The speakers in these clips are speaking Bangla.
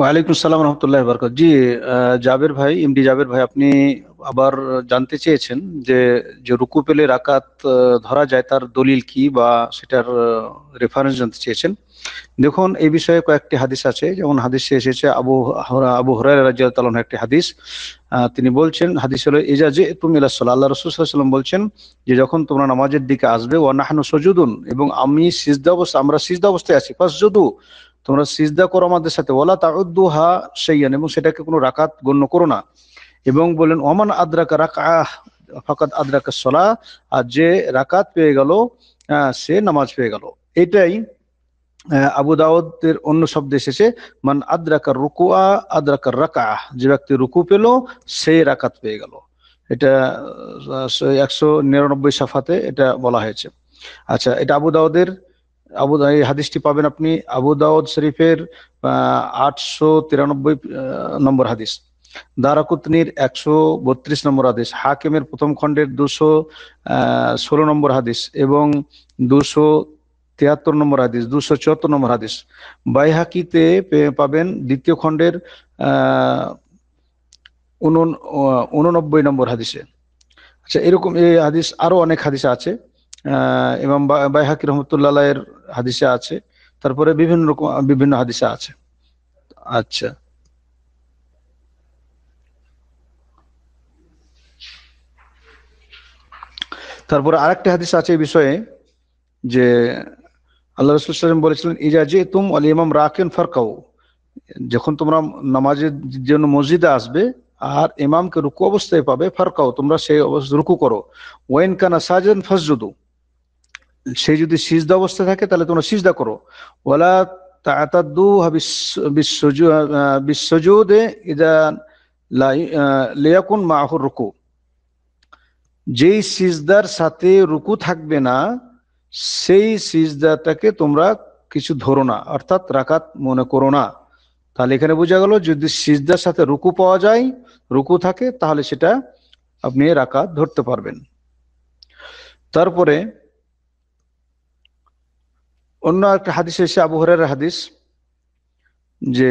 ওয়ালাইকুম সালাম রহমতুল্লাহ বরকত জি জাবের ভাই এমডি জাবের ভাই আপনি আবার জানতে চেয়েছেন যে যে রুকু পেলে রাকাত ধরা যায় তার দলিল কি বা সেটার রেফারেন্স জানতে চেয়েছেন দেখুন এই বিষয়ে কয়েকটি হাদিস আছে যেমন হাদিসে এসেছে আবু আবু হরাই রাজিয়াল একটি হাদিস তিনি বলছেন হাদিস হলো এজা যে তুমি আল্লাহ রসুলাম বলছেন যে যখন তোমরা নামাজের দিকে আসবে ও নাহানু সজুদুন এবং আমি সিজদা অবস্থা আমরা সিজদা অবস্থায় আছি ফার্স্ট যদু তোমরা সিজদা করো আমাদের সাথে ওলা হা সেইয়ান এবং সেটাকে কোনো রাকাত গণ্য করো না এবং বলেন ওমান আদ্রাকা রাকাহ ফাকাত আদ্রাকা সলা আর যে রাকাত পেয়ে গেল সে নামাজ পেয়ে গেল এটাই আবু দাউদের অন্য শব্দ এসেছে মান আদ্রাকার রুকুয়া আদ্রাকার রাকা যে ব্যক্তি রুকু পেল সেই রাকাত পেয়ে গেল এটা একশো নিরানব্বই সাফাতে এটা বলা হয়েছে আচ্ছা এটা আবু দাউদের আবু এই হাদিসটি পাবেন আপনি আবু দাউদ শরীফের আটশো তিরানব্বই নম্বর হাদিস দারাকুতনির একশো বত্রিশ নম্বর হাদিস হাকিমের প্রথম খণ্ডের দুশো ষোলো নম্বর হাদিস এবং দুশো তিয়াত্তর নম্বর হাদিস দুশো চুয়াত্তর নম্বর হাদিস বাইহাকিতে পাবেন দ্বিতীয় খণ্ডের উননব্বই নম্বর হাদিসে আচ্ছা এরকম এই হাদিস আরো অনেক হাদিস আছে ইমাম বাইহাকি রহমতুল্লাহ এর হাদিসে আছে তারপরে বিভিন্ন রকম বিভিন্ন হাদিসে আছে আচ্ছা তারপরে আরেকটা হাদিস আছে এই বিষয়ে যে আল্লাহ রসুল সাল্লাম বলেছিলেন ইজাজে তুম আলী ইমাম রাকেন ফারকাও যখন তোমরা নামাজের জন্য মসজিদে আসবে আর ইমামকে রুকু অবস্থায় পাবে ফারকাও তোমরা সেই অবস্থা রুকু করো ওয়েন কানা সাজেন ফাসজুদু সে যদি সিজদা অবস্থা থাকে তাহলে তোমরা সিজদা করো ওয়ালা তাতাদু বিশ্বজুদে ইদা লিয়াকুন মাহুর রুকু যেই সিজদার সাথে রুকু থাকবে না সেই সিজদাটাকে তোমরা কিছু ধরো না অর্থাৎ রাকাত মনে করো না তাহলে এখানে বোঝা গেল যদি সিজদার সাথে রুকু পাওয়া যায় রুকু থাকে তাহলে সেটা আপনি রাকাত ধরতে পারবেন তারপরে অন্য একটা হাদিস এসে আবু হরের হাদিস যে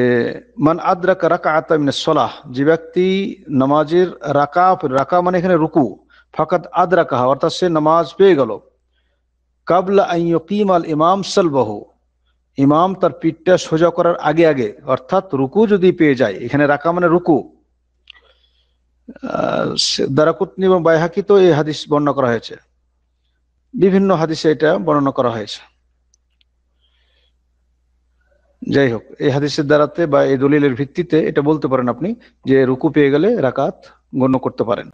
মান আদ্রাক রাকা মানে সলাহ যে ব্যক্তি নামাজের রাকা রাকা মানে এখানে রুকু আদ্রা কাহা অর্থাৎ সে নামাজ পেয়ে গেল কাবলা আইয়কিম আল ইমাম সালবাহু ইমাম তার পিঠটা সোজা করার আগে আগে অর্থাৎ রুকু যদি পেয়ে যায় এখানে রাকা মানে রুকু দারাকুতনি এবং বাইহাকি তো এই হাদিস বর্ণনা করা হয়েছে বিভিন্ন হাদিসে এটা বর্ণনা করা হয়েছে যাই হোক এই হাদিসের দ্বারাতে বা এই দলিলের ভিত্তিতে এটা বলতে পারেন আপনি যে রুকু পেয়ে গেলে রাকাত গণ্য করতে পারেন